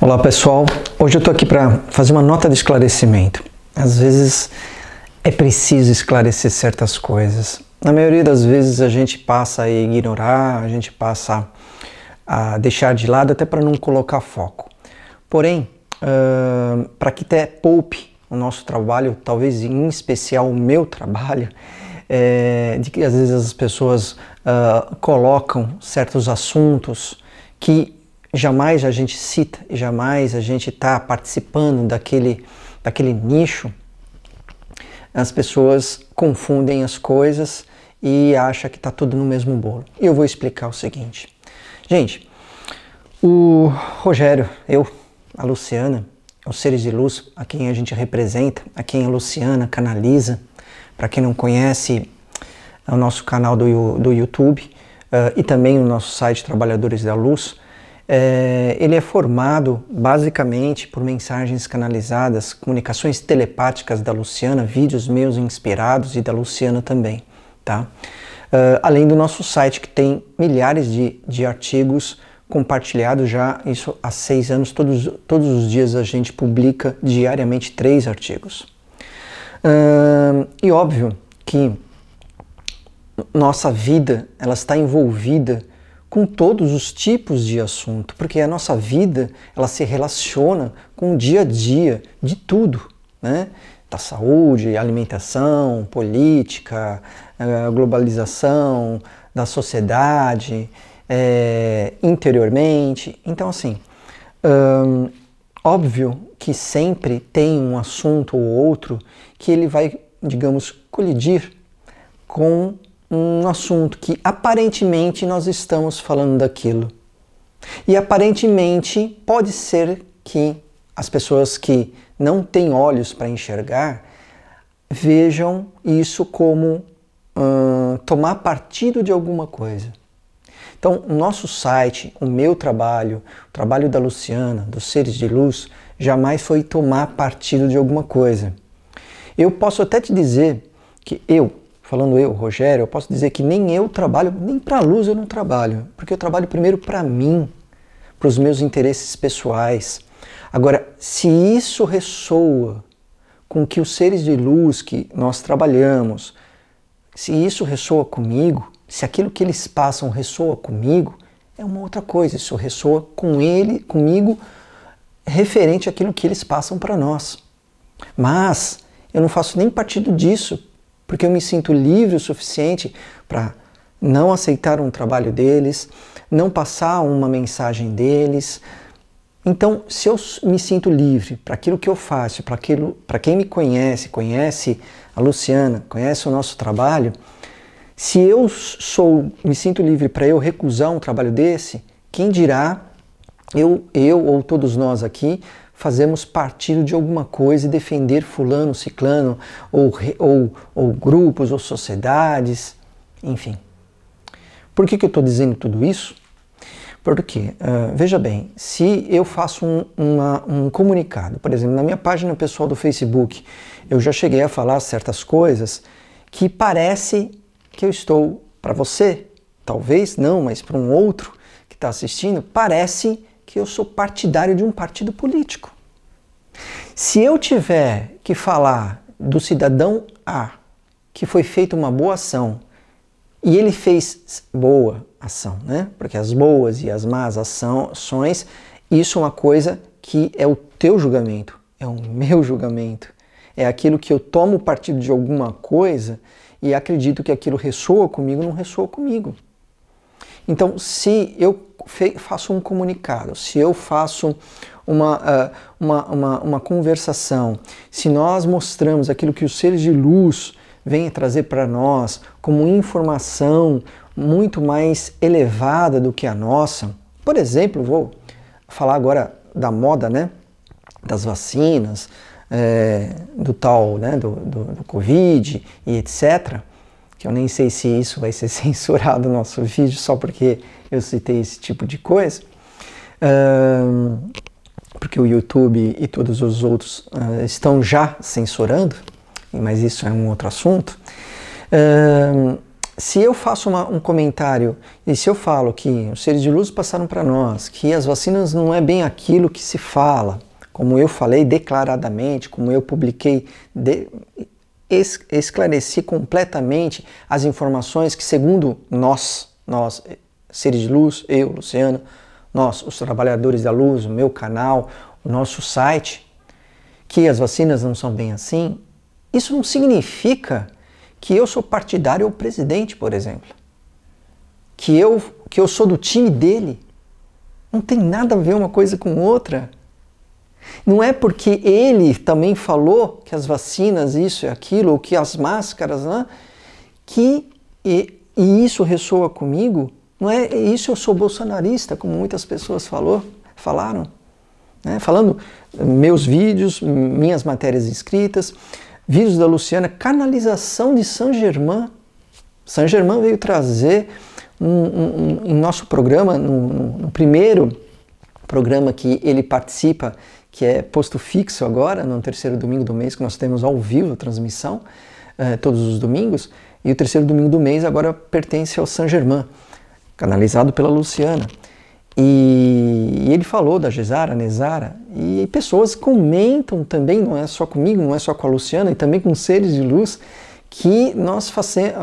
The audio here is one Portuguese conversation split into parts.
Olá pessoal, hoje eu estou aqui para fazer uma nota de esclarecimento. Às vezes é preciso esclarecer certas coisas. Na maioria das vezes a gente passa a ignorar, a gente passa a deixar de lado até para não colocar foco. Porém, uh, para que até poupe o nosso trabalho, talvez em especial o meu trabalho, é, de que às vezes as pessoas uh, colocam certos assuntos que jamais a gente cita, jamais a gente está participando daquele, daquele nicho, as pessoas confundem as coisas e acham que está tudo no mesmo bolo. E eu vou explicar o seguinte. Gente, o Rogério, eu, a Luciana, os seres de luz, a quem a gente representa, a quem a Luciana canaliza, para quem não conhece, é o nosso canal do, do YouTube uh, e também o nosso site Trabalhadores da Luz, é, ele é formado basicamente por mensagens canalizadas, comunicações telepáticas da Luciana, vídeos meus inspirados e da Luciana também, tá? Uh, além do nosso site que tem milhares de, de artigos compartilhados já, isso há seis anos, todos, todos os dias a gente publica diariamente três artigos. Uh, e óbvio que nossa vida ela está envolvida com todos os tipos de assunto, porque a nossa vida ela se relaciona com o dia a dia de tudo, né? da saúde, alimentação, política, eh, globalização, da sociedade, é, interiormente. Então, assim, hum, óbvio que sempre tem um assunto ou outro que ele vai, digamos, colidir com um assunto que aparentemente nós estamos falando daquilo. E aparentemente pode ser que as pessoas que não têm olhos para enxergar vejam isso como tomar partido de alguma coisa. Então, o nosso site, o meu trabalho, o trabalho da Luciana, dos Seres de Luz, jamais foi tomar partido de alguma coisa. Eu posso até te dizer que eu, falando eu, Rogério, eu posso dizer que nem eu trabalho, nem para a luz eu não trabalho, porque eu trabalho primeiro para mim, para os meus interesses pessoais. Agora, se isso ressoa com que os seres de luz que nós trabalhamos, se isso ressoa comigo, se aquilo que eles passam ressoa comigo, é uma outra coisa, isso ressoa com ele, comigo, referente àquilo que eles passam para nós. Mas eu não faço nem partido disso, porque eu me sinto livre o suficiente para não aceitar um trabalho deles, não passar uma mensagem deles. Então, se eu me sinto livre para aquilo que eu faço, para aquilo, para quem me conhece, conhece a Luciana, conhece o nosso trabalho, se eu sou, me sinto livre para eu recusar um trabalho desse, quem dirá eu, eu ou todos nós aqui fazermos partido de alguma coisa e defender fulano, ciclano, ou, ou, ou grupos, ou sociedades, enfim. Por que, que eu estou dizendo tudo isso? Porque, uh, veja bem, se eu faço um, uma, um comunicado, por exemplo, na minha página pessoal do Facebook, eu já cheguei a falar certas coisas que parece que eu estou, para você, talvez não, mas para um outro que está assistindo, parece que eu sou partidário de um partido político. Se eu tiver que falar do cidadão A que foi feita uma boa ação e ele fez boa ação, né? Porque as boas e as más ações, isso é uma coisa que é o teu julgamento, é o meu julgamento. É aquilo que eu tomo partido de alguma coisa e acredito que aquilo ressoa comigo, não ressoa comigo. Então, se eu faço um comunicado, se eu faço uma, ah, uma, uma, uma conversação, se nós mostramos aquilo que os seres de luz vêm trazer para nós como informação muito mais elevada do que a nossa, por exemplo, vou falar agora da moda, né? Das vacinas, é, do tal, né? Do, do, do Covid e etc que eu nem sei se isso vai ser censurado no nosso vídeo só porque eu citei esse tipo de coisa, uh, porque o YouTube e todos os outros uh, estão já censurando, mas isso é um outro assunto. Uh, se eu faço uma, um comentário e se eu falo que os seres de luz passaram para nós, que as vacinas não é bem aquilo que se fala, como eu falei declaradamente, como eu publiquei de, esclarecer completamente as informações que, segundo nós, nós, eh, seres de luz, eu, Luciano, nós, os trabalhadores da luz, o meu canal, o nosso site, que as vacinas não são bem assim, isso não significa que eu sou partidário ao presidente, por exemplo. Que eu, que eu sou do time dele. Não tem nada a ver uma coisa com outra. Não é porque ele também falou que as vacinas, isso e aquilo, ou que as máscaras, né, que e, e isso ressoa comigo. Não é isso eu sou bolsonarista, como muitas pessoas falou, falaram. Né? Falando meus vídeos, minhas matérias escritas, vídeos da Luciana, canalização de San Germain. San Germain veio trazer um, um, um, em nosso programa, no, no, no primeiro programa que ele participa, que é posto fixo agora, no terceiro domingo do mês, que nós temos ao vivo a transmissão, eh, todos os domingos, e o terceiro domingo do mês agora pertence ao San Germain, canalizado pela Luciana. E, e ele falou da Gesara, Nezara, e pessoas comentam também, não é só comigo, não é só com a Luciana, e também com seres de luz, que nós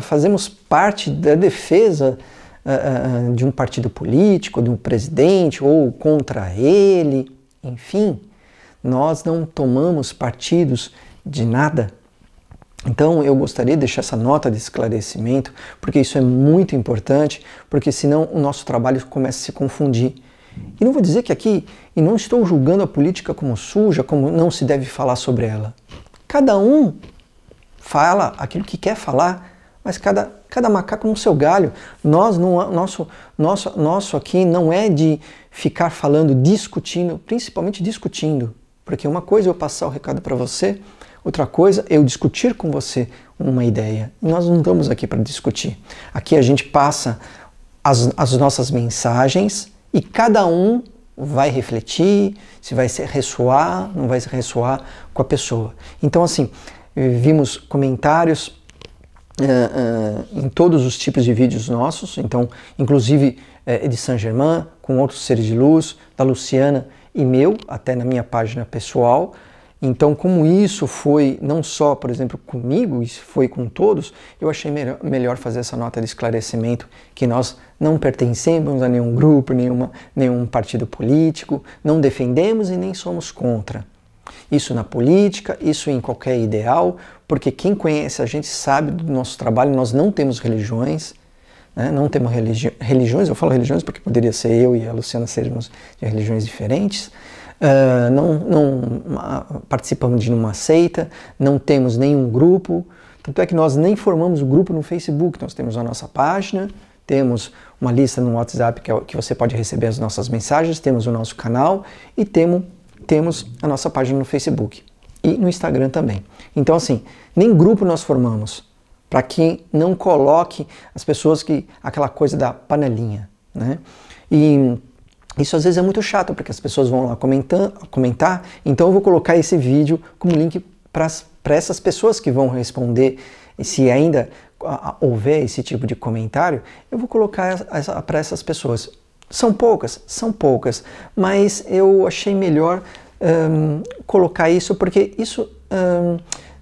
fazemos parte da defesa eh, eh, eh, de um partido político, de um presidente, ou contra ele, enfim, nós não tomamos partidos de nada. Então eu gostaria de deixar essa nota de esclarecimento, porque isso é muito importante, porque senão o nosso trabalho começa a se confundir. E não vou dizer que aqui, e não estou julgando a política como suja, como não se deve falar sobre ela. Cada um fala aquilo que quer falar, mas cada, cada macaco no seu galho. Nós não, nosso, nosso, nosso aqui não é de ficar falando, discutindo, principalmente discutindo. Porque uma coisa é eu passar o recado para você, outra coisa é eu discutir com você uma ideia. Nós não estamos aqui para discutir. Aqui a gente passa as, as nossas mensagens e cada um vai refletir se vai ressoar, não vai ressoar com a pessoa. Então, assim, vimos comentários Uh, uh, em todos os tipos de vídeos nossos, então, inclusive uh, de Saint Germain, com outros seres de luz, da Luciana e meu, até na minha página pessoal. Então, como isso foi não só, por exemplo, comigo, isso foi com todos, eu achei melhor fazer essa nota de esclarecimento que nós não pertencemos a nenhum grupo, nenhuma, nenhum partido político, não defendemos e nem somos contra. Isso na política, isso em qualquer ideal, porque quem conhece a gente sabe do nosso trabalho, nós não temos religiões, né? Não temos religi religiões, eu falo religiões porque poderia ser eu e a Luciana sermos de religiões diferentes. Uh, não, não ah, participamos de nenhuma seita, não temos nenhum grupo. Tanto é que nós nem formamos grupo no Facebook, nós temos a nossa página, temos uma lista no WhatsApp que, é, que você pode receber as nossas mensagens, temos o nosso canal e temo, temos a nossa página no Facebook e no Instagram também. Então, assim, nem grupo nós formamos, para que não coloque as pessoas que aquela coisa da panelinha, né? E isso às vezes é muito chato, porque as pessoas vão lá comentar, comentar então eu vou colocar esse vídeo como link para essas pessoas que vão responder, e se ainda houver esse tipo de comentário, eu vou colocar para essas pessoas. São poucas? São poucas, mas eu achei melhor um, colocar isso, porque isso um,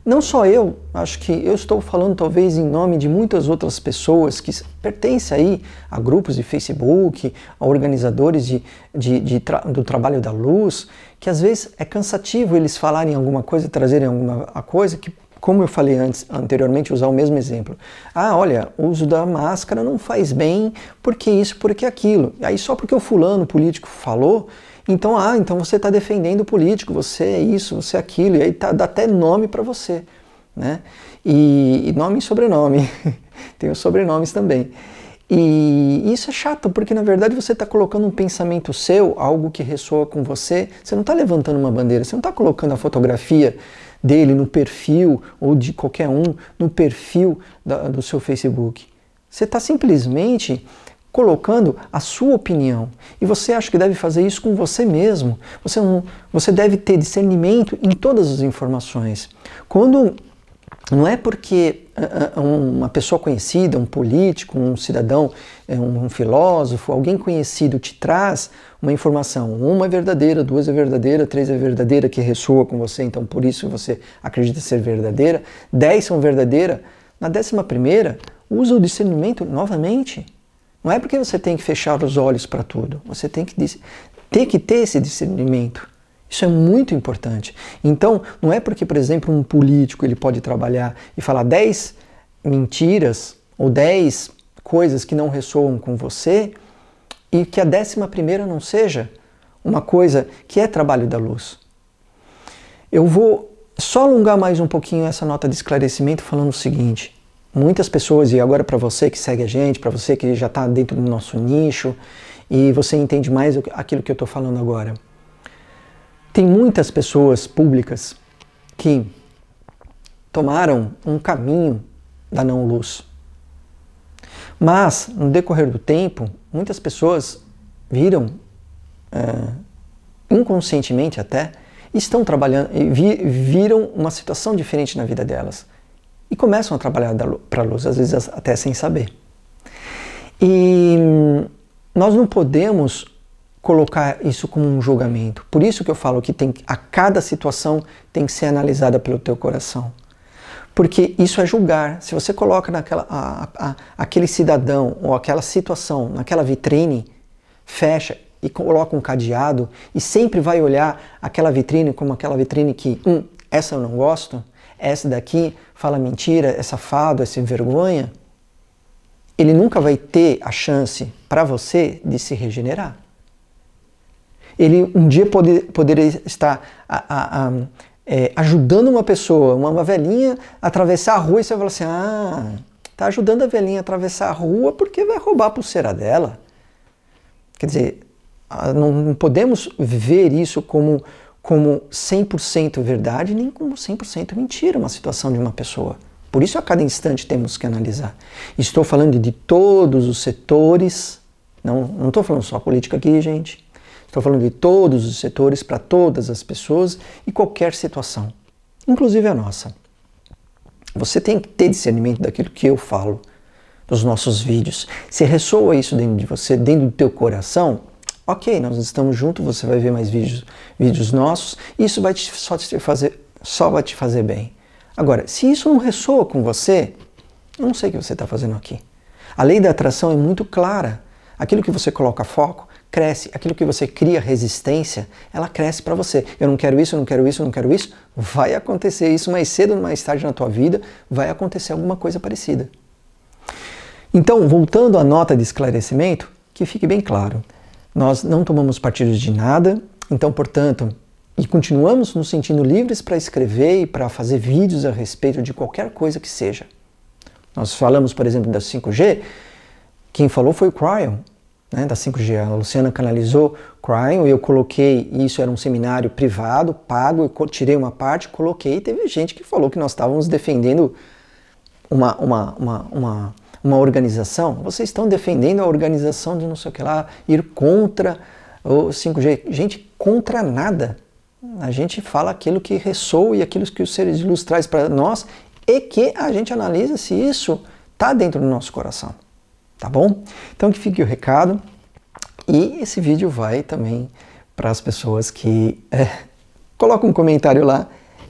não só eu, acho que eu estou falando talvez em nome de muitas outras pessoas que pertencem aí a grupos de Facebook, a organizadores de, de, de tra do trabalho da luz, que às vezes é cansativo eles falarem alguma coisa, trazerem alguma coisa que, como eu falei antes, anteriormente, usar o mesmo exemplo. Ah, olha, o uso da máscara não faz bem, porque isso, porque aquilo. aí só porque o fulano político falou, então, ah, então você está defendendo o político, você é isso, você é aquilo, e aí tá, dá até nome para você, né? E, e nome e sobrenome, tem os sobrenomes também. E isso é chato, porque na verdade você está colocando um pensamento seu, algo que ressoa com você. Você não está levantando uma bandeira, você não está colocando a fotografia dele no perfil, ou de qualquer um, no perfil da, do seu Facebook. Você está simplesmente colocando a sua opinião. E você acha que deve fazer isso com você mesmo. Você, não, você deve ter discernimento em todas as informações. Quando não é porque ah, ah, uma pessoa conhecida, um político, um cidadão, eh, um filósofo, alguém conhecido te traz uma informação, uma é verdadeira, duas é verdadeira, três é verdadeira, que ressoa com você, então por isso você acredita ser verdadeira, dez são verdadeiras, na décima primeira, usa o discernimento novamente não é porque você tem que fechar os olhos para tudo. Você tem que ter que ter esse discernimento. Isso é muito importante. Então, não é porque, por exemplo, um político ele pode trabalhar e falar 10 mentiras ou 10 coisas que não ressoam com você e que a décima primeira não seja uma coisa que é trabalho da luz. Eu vou só alongar mais um pouquinho essa nota de esclarecimento falando o seguinte: muitas pessoas, e agora para você que segue a gente, para você que já está dentro do nosso nicho e você entende mais aquilo que eu estou falando agora. Tem muitas pessoas públicas que tomaram um caminho da não luz. Mas, no decorrer do tempo, muitas pessoas viram, é, inconscientemente até, estão trabalhando, vi, viram uma situação diferente na vida delas e começam a trabalhar para a luz, às vezes até sem saber. E nós não podemos colocar isso como um julgamento. Por isso que eu falo que tem, a cada situação tem que ser analisada pelo teu coração. Porque isso é julgar. Se você coloca naquela, a, a, aquele cidadão ou aquela situação naquela vitrine, fecha e coloca um cadeado e sempre vai olhar aquela vitrine como aquela vitrine que, hum, essa eu não gosto, essa daqui fala mentira, é safado, é sem vergonha, ele nunca vai ter a chance para você de se regenerar. Ele um dia poder, poderia estar a, a, a, é, ajudando uma pessoa, uma, uma velhinha, a atravessar a rua e você fala assim: ah, tá ajudando a velhinha a atravessar a rua porque vai roubar a pulseira dela. Quer dizer, não podemos ver isso como como 100% verdade, nem como 100% mentira uma situação de uma pessoa. Por isso, a cada instante temos que analisar. Estou falando de todos os setores, não estou falando só política aqui, gente. Estou falando de todos os setores, para todas as pessoas e qualquer situação, inclusive a nossa. Você tem que ter discernimento daquilo que eu falo dos nossos vídeos. Se ressoa isso dentro de você, dentro do teu coração, ok, nós estamos juntos, você vai ver mais vídeos, vídeos nossos, isso vai te, só, te fazer, só vai te fazer bem. Agora, se isso não ressoa com você, eu não sei o que você está fazendo aqui. A lei da atração é muito clara. Aquilo que você coloca foco cresce, aquilo que você cria resistência, ela cresce para você. Eu não quero isso, eu não quero isso, eu não quero isso. Vai acontecer isso mais cedo ou mais tarde na tua vida, vai acontecer alguma coisa parecida. Então, voltando à nota de esclarecimento, que fique bem claro. Nós não tomamos partido de nada, então, portanto, e continuamos nos sentindo livres para escrever e para fazer vídeos a respeito de qualquer coisa que seja. Nós falamos, por exemplo, da 5G, quem falou foi o Cryon, né, da 5G. A Luciana canalizou Cryon, eu coloquei, isso era um seminário privado, pago, eu tirei uma parte, coloquei, e teve gente que falou que nós estávamos defendendo uma, uma, uma, uma uma organização, vocês estão defendendo a organização de não sei o que lá, ir contra o 5G. Gente, contra nada. A gente fala aquilo que ressoa e aquilo que os seres de luz traz para nós e que a gente analisa se isso está dentro do nosso coração. Tá bom? Então que fique o recado. E esse vídeo vai também para as pessoas que é, colocam um comentário lá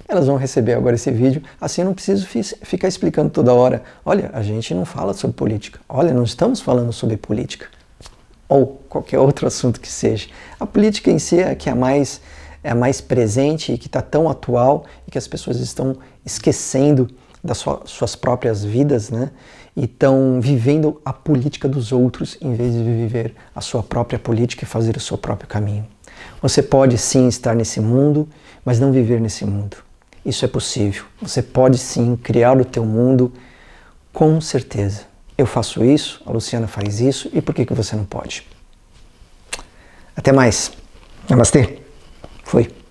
elas vão receber agora esse vídeo. Assim eu não preciso ficar explicando toda hora. Olha, a gente não fala sobre política. Olha, não estamos falando sobre política. Ou qualquer outro assunto que seja. A política em si é que é mais, é mais presente e que está tão atual e que as pessoas estão esquecendo das suas próprias vidas, né? E estão vivendo a política dos outros em vez de viver a sua própria política e fazer o seu próprio caminho. Você pode sim estar nesse mundo, mas não viver nesse mundo. Isso é possível. Você pode sim criar o teu mundo com certeza. Eu faço isso, a Luciana faz isso, e por que, que você não pode? Até mais. Namastê. Fui.